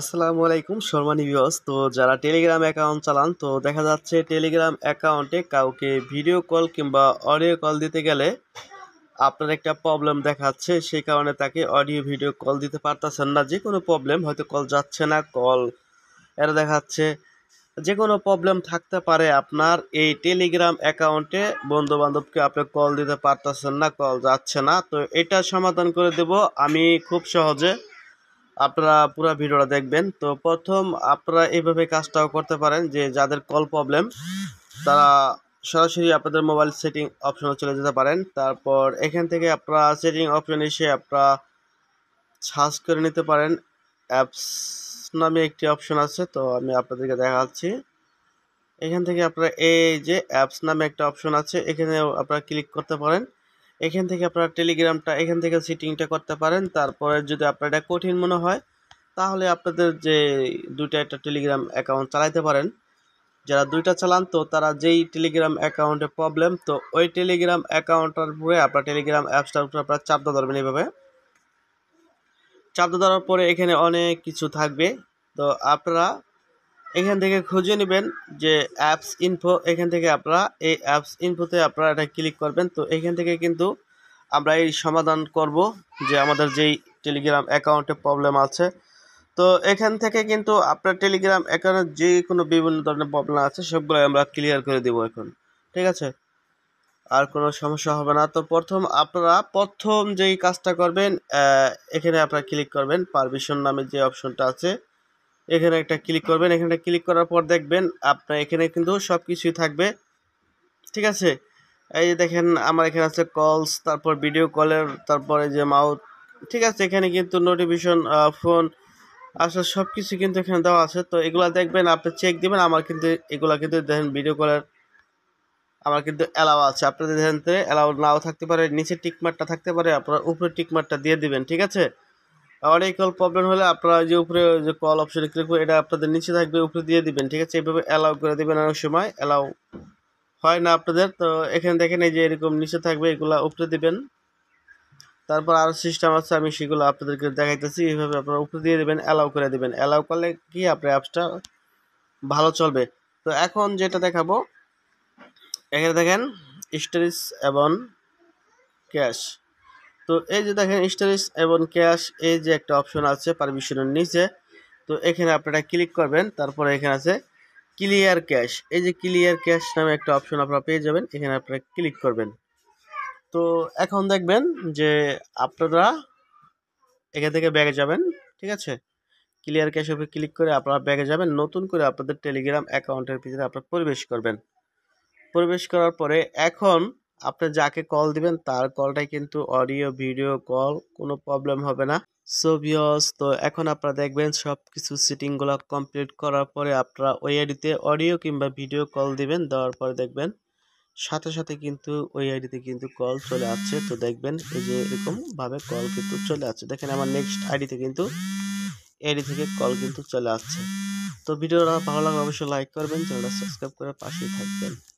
আসসালামু আলাইকুম শর্মা ভিউয়ার্স তো যারা টেলিগ্রাম অ্যাকাউন্ট চালান তো দেখা যাচ্ছে টেলিগ্রাম অ্যাকাউন্টে কাউকে ভিডিও কল কিংবা অডিও কল দিতে গেলে আপনার একটা প্রবলেম দেখাচ্ছে সেই কারণে তাকে অডিও ভিডিও কল দিতে পারতেছেন না যে কোনো প্রবলেম হয়তো কল যাচ্ছে না কল এরা দেখাচ্ছে যে কোনো প্রবলেম থাকতে পারে আপনার এই টেলিগ্রাম অ্যাকাউন্টে বন্ধু বান্ধবকে আপনি কল দিতে পারতেছেন না কল যাচ্ছে না তো এটা সমাধান করে দেব আমি খুব সহজে আপনারা পুরো ভিডিওটা দেখবেন তো প্রথম আপনারা এইভাবে কাজটাও করতে পারেন যে যাদের কল প্রবলেম তারা সরাসরি আপনাদের মোবাইল সেটিং অপশনে চলে যেতে পারেন তারপর এখান থেকে আপনারা সেটিং অপশন এসে আপনারা সার্চ করে নিতে পারেন অ্যাপস নামে একটি অপশন আছে তো আমি আপনাদেরকে দেখাচ্ছি এখান থেকে আপনারা এই যে অ্যাপস নামে একটা অপশন আছে এখানে আপনারা ক্লিক করতে পারেন এখান থেকে আপনারা টেলিগ্রামটা এখান থেকে সিটিংটা করতে পারেন তারপরে যদি আপনার এটা কঠিন মনে হয় তাহলে আপনাদের যে দুইটা একটা টেলিগ্রাম অ্যাকাউন্ট চালাইতে পারেন যারা দুইটা চালান তো তারা যেই টেলিগ্রাম অ্যাকাউন্টে প্রবলেম তো ওই টেলিগ্রাম অ্যাকাউন্টের উপরে আপনার টেলিগ্রাম অ্যাপসটার উপরে আপনারা চাপটা ধরবেন এইভাবে চাপটা ধরার পরে এখানে অনেক কিছু থাকবে তো আপনারা এখান থেকে খুঁজে নেবেন যে অ্যাপস ইনফো এখান থেকে আপনারা এই অ্যাপস ইনফোতে আপনারা এটা ক্লিক করবেন তো এখান থেকে কিন্তু আমরা এই সমাধান করব যে আমাদের যেই টেলিগ্রাম অ্যাকাউন্টে প্রবলেম আছে তো এখান থেকে কিন্তু আপনার টেলিগ্রাম অ্যাকাউন্টের যে কোনো বিভিন্ন ধরনের প্রবলেম আছে সবগুলো আমরা ক্লিয়ার করে দেবো এখন ঠিক আছে আর কোনো সমস্যা হবে না তো প্রথম আপনারা প্রথম যেই কাজটা করবেন এখানে আপনারা ক্লিক করবেন পারমিশন নামে যে অপশনটা আছে এখানে একটা ক্লিক করবেন এখানে ক্লিক করার পর দেখবেন আপনার এখানে কিন্তু সব কিছুই থাকবে ঠিক আছে এই যে দেখেন আমার এখানে আছে কলস তারপর ভিডিও কলের তারপরে যে মাউথ ঠিক আছে এখানে কিন্তু নোটিফিকেশন ফোন আসলে সব কিছু কিন্তু এখানে দেওয়া আছে তো এগুলা দেখবেন আপনি চেক দিবেন আমার কিন্তু এগুলা কিন্তু দেখেন ভিডিও কলের আমার কিন্তু অ্যালাউ আছে আপনাদের দেখেন অ্যালাউ নাও থাকতে পারে নিচে টিকমারটা থাকতে পারে আপনার উপরে টিকমারটা দিয়ে দিবেন ঠিক আছে অনেক কল প্রবলেম হলে আপনারা যে উপরে যে কল অপশনে ক্লিক করে এটা আপনাদের নিচে থাকবে উপরে দিয়ে দিবেন ঠিক আছে এইভাবে অ্যালাউ করে দেবেন অনেক সময় অ্যালাউ হয় না আপনাদের তো এখানে দেখেন এই যে এরকম নিচে থাকবে এগুলো উপরে দিবেন তারপর আরও সিস্টেম আছে আমি সেগুলো আপনাদেরকে দেখাইতেছি এইভাবে আপনারা উপরে দিয়ে দেবেন অ্যালাউ করে দেবেন অ্যালাউ করলে কি আপনার অ্যাপসটা ভালো চলবে তো এখন যেটা দেখাবো এখানে দেখেন স্টোরেজ এবং ক্যাশ তো এই যে দেখেন স্টোরেজ এবং ক্যাশ এই যে একটা অপশন আছে পারমিশনের নিচে তো এখানে আপনারা ক্লিক করবেন তারপরে এখানে আছে ক্লিয়ার ক্যাশ এই যে ক্লিয়ার ক্যাশ নামে একটা অপশন আপনারা পেয়ে যাবেন এখানে আপনারা ক্লিক করবেন তো এখন দেখবেন যে আপনারা এখান থেকে ব্যাগে যাবেন ঠিক আছে ক্লিয়ার ক্যাশ উপরে ক্লিক করে আপনারা ব্যাগে যাবেন নতুন করে আপনাদের টেলিগ্রাম অ্যাকাউন্টের ভিতরে আপনারা প্রবেশ করবেন প্রবেশ করার পরে এখন আপনি যাকে কল দিবেন তার কলটাই কিন্তু অডিও ভিডিও কল কোনো প্রবলেম হবে না সো ভিওস তো এখন আপনারা দেখবেন সব কিছু সিটিংগুলো কমপ্লিট করার পরে আপনারা ওই আইডিতে অডিও কিংবা ভিডিও কল দিবেন দেওয়ার পরে দেখবেন সাথে সাথে কিন্তু ওই আইডিতে কিন্তু কল চলে আসছে তো দেখবেন এই যে এরকমভাবে কল কিন্তু চলে আসছে দেখেন আমার নেক্সট আইডিতে কিন্তু এডি থেকে কল কিন্তু চলে আসছে তো ভিডিওটা ভালো লাগলে অবশ্যই লাইক করবেন চ্যানেলটা সাবস্ক্রাইব করে পাশেই থাকবেন